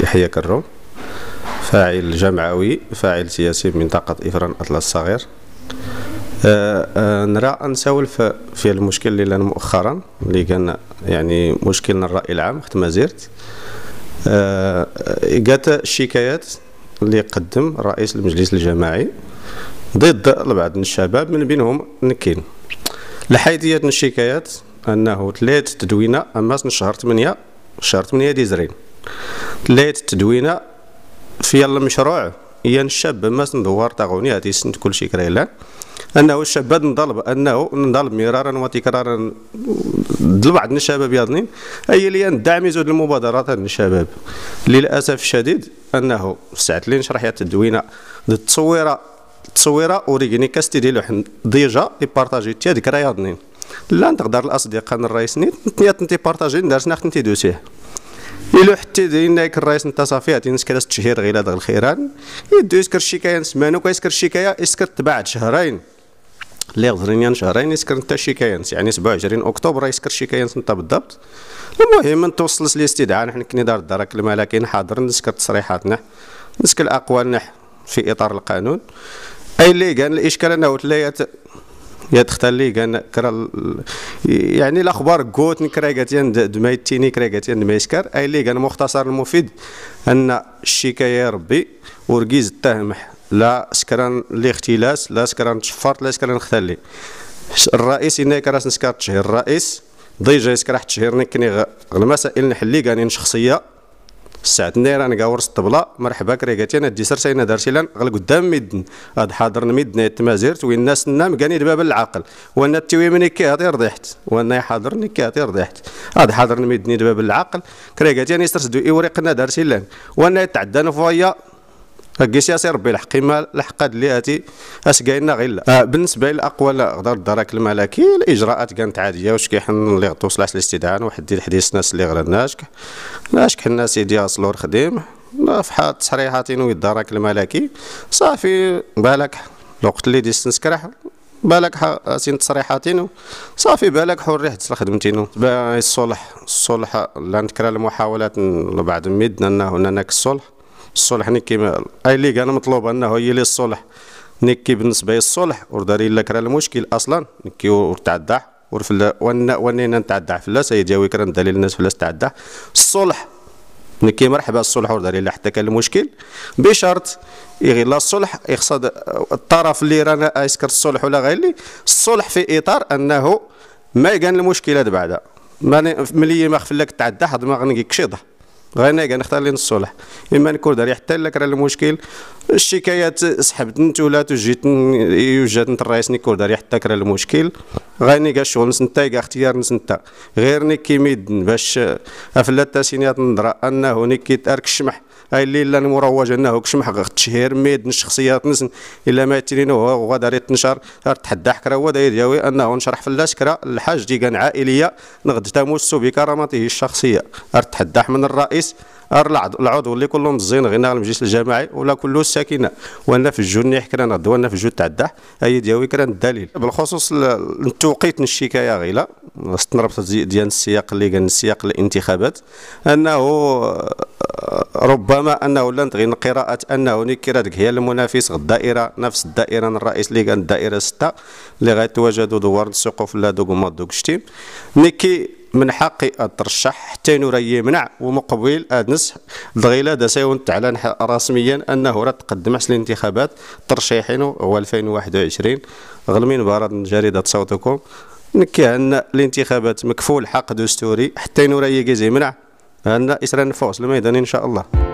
يحيى كروم فاعل جمعوي فاعل سياسي بمنطقة إفران أطلس الصغير آه، آه، نرى نساول في, في المشكل اللي لنا مؤخرا اللي كان يعني مشكل الرأي العام خدمة زرت آه جات الشكايات اللي قدم رئيس المجلس الجماعي ضد البعض من الشباب من بينهم نكين لحيدية الشكايات أنه ثلاث تدوينة أماس من شهر 8 شهر 8 ديزرين ليت تدوينا في المشروع هي الشاب ما سندور تاغوني هادي سنت كلشي كرايلا انه الشباب نطلب انه نطلب مرارا وتكرارا لبعض الشباب يظنين اي لي ندعم زود المبادرات الشباب للاسف الشديد انه ساعه اللي نشرح التدوينه التصويره التصويره كاستي كاستيديلو حن ديجا لي بارطاجي تي ذكريات لا نقدر الاصدقاء نيت نتي بارطاجي ندارش ناخد دوسيه إلو حتى دينك الرئيس نتا صافي غادي نسكر التشهير غير هذا الخيران يدو يسكر الشكاية نسمانو كيسكر الشكاية يسكر تبعد شهرين اللي غدرين شهرين يسكر نتا الشكاية يعني 27 أكتوبر يسكر الشكاية نتا بالضبط المهم توصل للاستدعاء نحن كني دار الدرك الملكي حاضر نسكر تصريحاتنا نسكر أقوالنا في إطار القانون أي اللي كان الإشكال أنه تلايات يا تختلي كان كرا يعني الاخبار كوت نكراغاتيان دمايتيني كراغاتيان دمايسكر اي لي كان مختصر المفيد ان الشكايه ربي ورقيز التهمح لا سكران الاختلاس لا سكران تشفرت لا سكران اختلي الرئيس إنا كراس نسكر تشهير الرئيس ضيجا يسكر تشهير نكني غ المسائل نحلي كاني شخصيه الساعه نيران انا كاورس الطبله مرحبا كريكاتينا انا ديسر ساينا دارسيلان غل قدام ميدن هاد حاضر ميدن يتمازيرت وين الناس نام كاني الباب العاقل وانا تيوي مني كيعطي رضيحت وانا حاضرني كيعطي رضيحت هاد حاضر ميدن الباب العاقل كريكاتينا انا يسترسدو ايوريقنا دارسيلان وانا يتعدى نفويا كيسي اسي ربي الحق ما الحق اللي هاتي اسكاينا غير لا آه، بالنسبه للاقوال غدار الدرك الملكي الاجراءات كانت عاديه واش كيحن اللي غطوا صلاح الاستدعاء وحدي الحديث الناس اللي غرناش ناش كحنا سيدي اصلور خديم فحال التصريحات ينوي الدرك الملكي صافي بالك الوقت اللي ديستنس كرح بالك سين تصريحاتين صافي بالك حر ريحت لخدمتين الصلح الصلح لا نكرر المحاولات بعد ميدنا انه هناك الصلح الصلح نكي اي ليغ انا مطلوب انه هي لي الصلح نكي بالنسبه للصلح ورداري الا كره المشكل اصلا نكي ورتعدى ورفلا وانا وانا نتعدى فلا سيجاوي كرا دليل الناس فلا تعدى الصلح نكي مرحبا الصلح ورداري الا حتى كان المشكل بشرط يغير الصلح يقصد الطرف اللي رانا ايسكر الصلح ولا غير لي الصلح في اطار انه ما يقان المشكله بعدا ملي ما خفلك تعدى حد ما غنكشيضه غنى كنختار لي نص صلح اما نكون داري حتى لك راه المشكل الشكايات سحبت انت ولا تجيت يوجد انت الرئيس نكون داري حتى كره المشكل غني كا الشغل نتا كا اختيار نتا غير نيكي ميدن باش افلات تاسينيات نضرا انه نيكي تارك الشمح اي الليله المروج انه كشمح التشهير ميد الشخصيات نسن الا ما تيرين هو تنشر يتنشر تحدى حكره هو داوي انه نشرح في الاشكره الحاج ديكان عائليه نغد تمس بكرامته الشخصيه تحدى من الرئيس العضو اللي كلهم الزين غينا المجلس الجماعي ولا كله الساكنه وانا في الجو نيح كران غدو انا في الجو تعداه اي دياوي كران الدليل بالخصوص التوقيت الشكايه غيلا استنربط ديال السياق اللي كان السياق الانتخابات انه آه، ربما انه لانت غير قراءه انه نكيراتك هي المنافس الدائره نفس الدائره الرئيس اللي كان الدائره ستة اللي غيتواجدوا دوار السقوف لا دوك ما دوك شتيم نكي من حقي الترشح حتى نوري يمنع ومقبل أدنس دغيلا سيون تعلن رسميا أنه راه تقدم على الانتخابات ترشيحين هو 2021 غلمين بارد من جريدة صوتكم نكان الانتخابات مكفول حق دستوري حتى نوري منع أن إسرائيل فوز الميدان إن شاء الله